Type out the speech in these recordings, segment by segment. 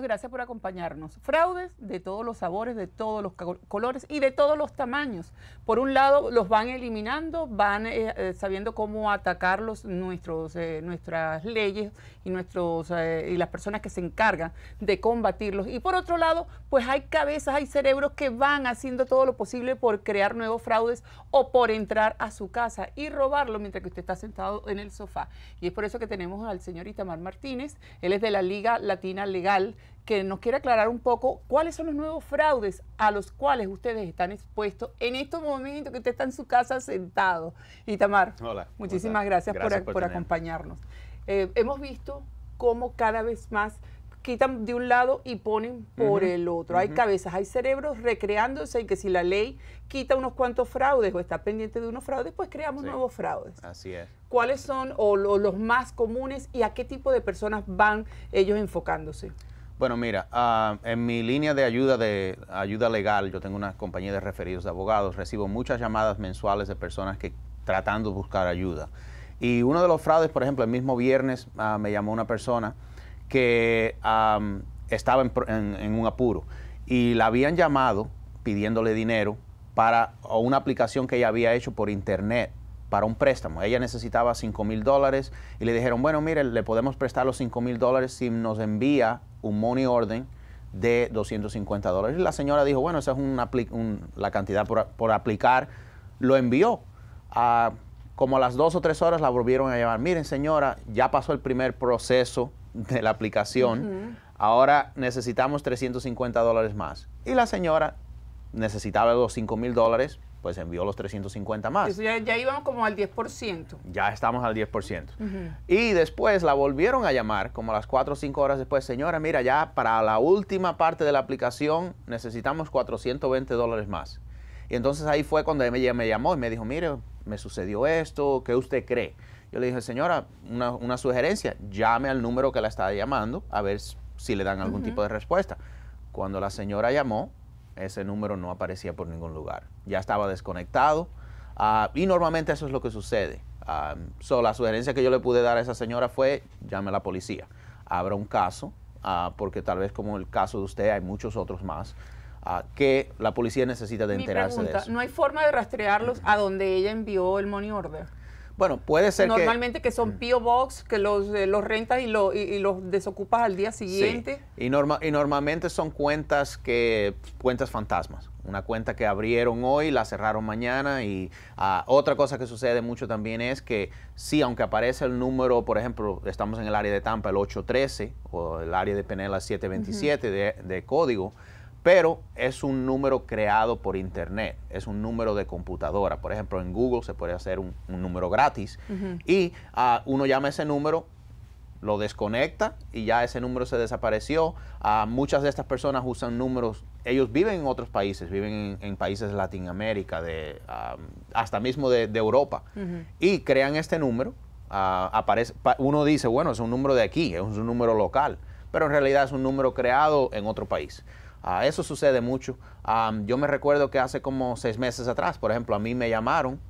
gracias por acompañarnos. Fraudes de todos los sabores, de todos los colores y de todos los tamaños. Por un lado, los van eliminando, van eh, eh, sabiendo cómo atacarlos nuestros, eh, nuestras leyes y, nuestros, y las personas que se encargan de combatirlos. Y por otro lado, pues hay cabezas, hay cerebros que van haciendo todo lo posible por crear nuevos fraudes o por entrar a su casa y robarlo mientras que usted está sentado en el sofá. Y es por eso que tenemos al señor Itamar Martínez, él es de la Liga Latina Legal, que nos quiere aclarar un poco cuáles son los nuevos fraudes a los cuales ustedes están expuestos en estos momentos que usted está en su casa sentado. Itamar, Hola, muchísimas gracias, por, acompañarnos. Eh, hemos visto cómo cada vez más quitan de un lado y ponen por el otro. Hay cabezas, hay cerebros recreándose y que si la ley quita unos cuantos fraudes o está pendiente de unos fraudes, pues creamos nuevos fraudes. Así es. ¿Cuáles son o los más comunes y a qué tipo de personas van ellos enfocándose? Bueno, mira, ah, en mi línea de ayuda de ayuda legal, yo tengo una compañía de referidos de abogados, recibo muchas llamadas mensuales de personas que tratando de buscar ayuda. Y uno de los fraudes, por ejemplo, el mismo viernes ah, me llamó una persona que estaba en, en, un apuro y la habían llamado pidiéndole dinero para una aplicación que ella había hecho por internet para un préstamo. Ella necesitaba 5 mil dólares y le dijeron, bueno, mire, le podemos prestar los 5 mil dólares si nos envía un money order de 250 dólares. Y la señora dijo, bueno, esa es la cantidad por, aplicar. Lo envió. como a las dos o tres horas la volvieron a llamar. Miren, señora, ya pasó el primer proceso de la aplicación. Ahora necesitamos 350 dólares más. Y la señora necesitaba los 5 mil dólares pues envió los 350 más. ya, ya, íbamos como al 10%. Ya estamos al 10%. Y después la volvieron a llamar, como a las 4 o 5 horas después, señora, mira, ya para la última parte de la aplicación necesitamos 420 dólares más. Y entonces ahí fue cuando ella me llamó y me dijo, mire, me sucedió esto, ¿qué usted cree? Yo le dije, señora, una, sugerencia, llame al número que la estaba llamando a ver si le dan algún tipo de respuesta. Cuando la señora llamó, ese número no aparecía por ningún lugar. Ya estaba desconectado ah, y normalmente eso es lo que sucede. Ah, la sugerencia que yo le pude dar a esa señora fue llame a la policía, abra un caso, ah, porque tal vez como el caso de usted hay muchos otros más. que la policía necesita de enterarse de eso. No hay forma de rastrearlos a donde ella envió el money order. Bueno, puede ser Normalmente que, son mm. P.O. Box, que los, eh, los rentas y, los desocupas al día siguiente. Y, y normalmente son cuentas que cuentas fantasmas. Una cuenta que abrieron hoy, la cerraron mañana. Y ah, otra cosa que sucede mucho también es que si aunque aparece el número, por ejemplo, estamos en el área de Tampa, el 813, o el área de Penela 727 de código, pero es un número creado por internet, es un número de computadora. Por ejemplo, en Google se puede hacer un, número gratis y ah, uno llama ese número, lo desconecta y ya ese número se desapareció. Ah, muchas de estas personas usan números, ellos viven en otros países, viven en, países de Latinoamérica, ah, hasta mismo de, Europa, y crean este número. uno dice, bueno, es un número de aquí, es un número local, pero en realidad es un número creado en otro país. Ah, eso sucede mucho. yo me recuerdo que hace como seis meses atrás, por ejemplo, a mí me llamaron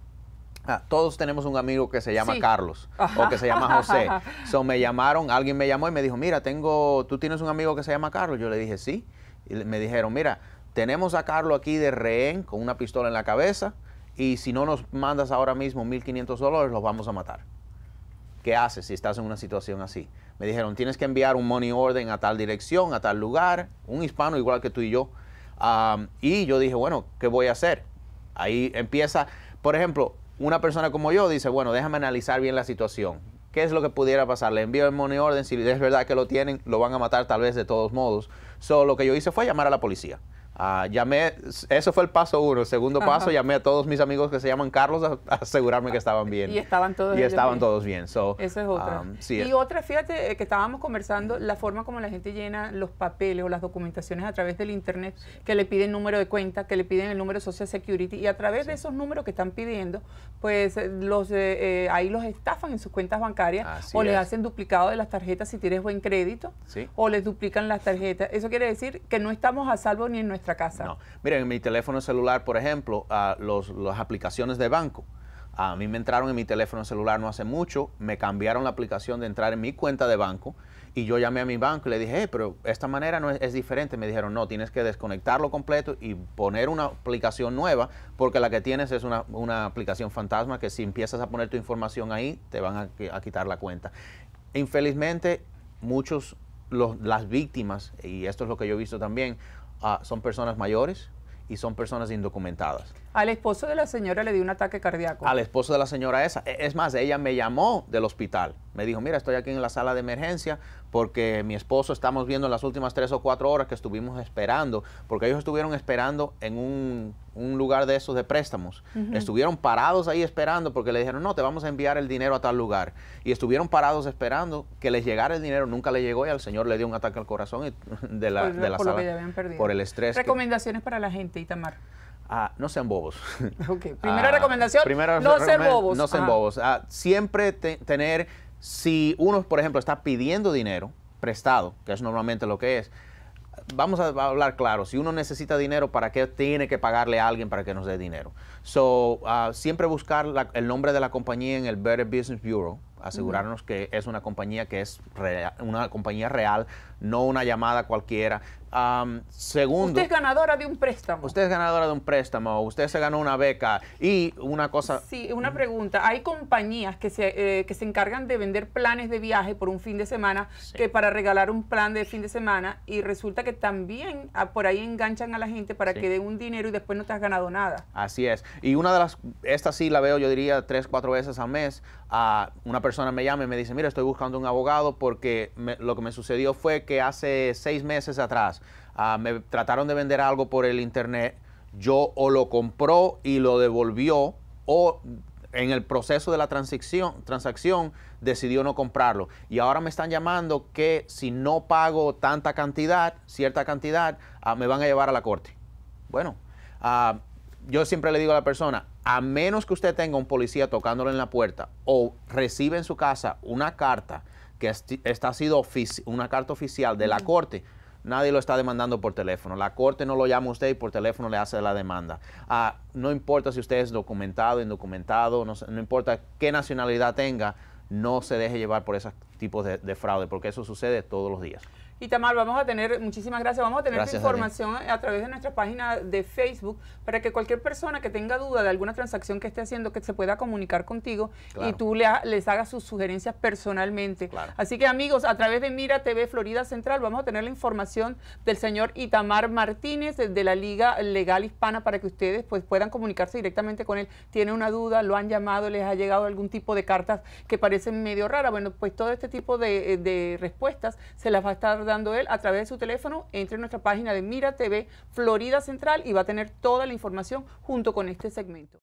ah, todos tenemos un amigo que se llama Carlos o que se llama José. so me llamaron, alguien me llamó y me dijo, mira, tengo, tú tienes un amigo que se llama Carlos. Yo le dije, sí. Y me dijeron, mira, tenemos a Carlos aquí de rehén con una pistola en la cabeza y si no nos mandas ahora mismo 1.500 dólares, los vamos a matar. ¿qué haces si estás en una situación así? Me dijeron, tienes que enviar un money order a tal dirección, a tal lugar, un hispano igual que tú y yo. y yo dije, bueno, ¿qué voy a hacer? Ahí empieza, por ejemplo, una persona como yo dice, bueno, déjame analizar bien la situación. ¿Qué es lo que pudiera pasar? Le envío el money order, si es verdad que lo tienen, lo van a matar tal vez de todos modos. Solo lo que yo hice fue llamar a la policía. Ah, llamé, eso fue el paso uno. El segundo paso, llamé a todos mis amigos que se llaman Carlos a, asegurarme que estaban bien. Y estaban todos Y estaban todos bien. So, es otro. Um, y eh. otra, fíjate, eh, que estábamos conversando, la forma como la gente llena los papeles o las documentaciones a través del Internet, que le piden número de cuenta, que le piden el número de Social Security, y a través de esos números que están pidiendo, pues eh, los ahí los estafan en sus cuentas bancarias, o les hacen duplicado de las tarjetas si tienes buen crédito, o les duplican las tarjetas. Eso quiere decir que no estamos a salvo ni en nuestra casa. Miren, en mi teléfono celular, por ejemplo, ah, los, las aplicaciones de banco. A mí me entraron en mi teléfono celular no hace mucho, me cambiaron la aplicación de entrar en mi cuenta de banco y yo llamé a mi banco y le dije, pero esta manera no es, diferente. Me dijeron, no, tienes que desconectarlo completo y poner una aplicación nueva porque la que tienes es una, una aplicación fantasma que si empiezas a poner tu información ahí, te van a, quitar la cuenta. Infelizmente, muchos, las víctimas, y esto es lo que yo he visto también, son personas mayores y son personas indocumentadas. Al esposo de la señora le dio un ataque cardíaco. Al esposo de la señora esa. E, es más, ella me llamó del hospital me dijo, mira, estoy aquí en la sala de emergencia porque mi esposo estamos viendo las últimas tres o cuatro horas que estuvimos esperando, porque ellos estuvieron esperando en un, lugar de esos de préstamos. Estuvieron parados ahí esperando porque le dijeron, no, te vamos a enviar el dinero a tal lugar. Y estuvieron parados esperando que les llegara el dinero, nunca le llegó y al señor le dio un ataque al corazón de la, por, que Por el estrés. Recomendaciones para la gente, Itamar. Ah, no sean bobos. Primera ah, recomendación, no sean bobos. No sean ah. bobos. siempre tener si uno, por ejemplo, está pidiendo dinero prestado, que es normalmente lo que es, vamos a hablar claro, si uno necesita dinero, ¿para qué tiene que pagarle a alguien para que nos dé dinero? So, ah, siempre buscar el nombre de la compañía en el Better Business Bureau, asegurarnos que es una compañía que es una compañía real, no una llamada cualquiera. segundo. Usted es ganadora de un préstamo. Usted es ganadora de un préstamo, usted se ganó una beca y una cosa. Sí, una pregunta. Hay compañías que se, eh, encargan de vender planes de viaje por un fin de semana, que para regalar un plan de fin de semana y resulta que también ah, por ahí enganchan a la gente para que dé un dinero y después no te has ganado nada. Así es. Y una de las, esta sí la veo yo diría tres, cuatro veces al mes. Ah, una persona me llama y me dice, mira, estoy buscando un abogado porque lo que me sucedió fue que hace seis meses atrás ah, me trataron de vender algo por el internet, yo o lo compró y lo devolvió o en el proceso de la transacción, transacción decidió no comprarlo. Y ahora me están llamando que si no pago tanta cantidad, cierta cantidad, ah, me van a llevar a la corte. Bueno, ah, yo siempre le digo a la persona, a menos que usted tenga un policía tocándole en la puerta o recibe en su casa una carta que esta ha sido una carta oficial de la Corte, nadie lo está demandando por teléfono. La corte no lo llama a usted y por teléfono le hace la demanda. Ah, no importa si usted es documentado, indocumentado, no, importa qué nacionalidad tenga, no se deje llevar por esos tipos de fraude, porque eso sucede todos los días. Itamar, vamos a tener, muchísimas gracias, vamos a tener información a, través de nuestra página de Facebook para que cualquier persona que tenga duda de alguna transacción que esté haciendo, que se pueda comunicar contigo y tú le les hagas sus sugerencias personalmente. Así que amigos, a través de Mira TV Florida Central vamos a tener la información del señor Itamar Martínez de la Liga Legal Hispana para que ustedes pues, puedan comunicarse directamente con él. Tiene una duda, lo han llamado, les ha llegado algún tipo de cartas que parecen medio raras. Bueno, pues todo este tipo de respuestas se las va a estar dando él a través de su teléfono, entre en nuestra página de Mira TV Florida Central y va a tener toda la información junto con este segmento.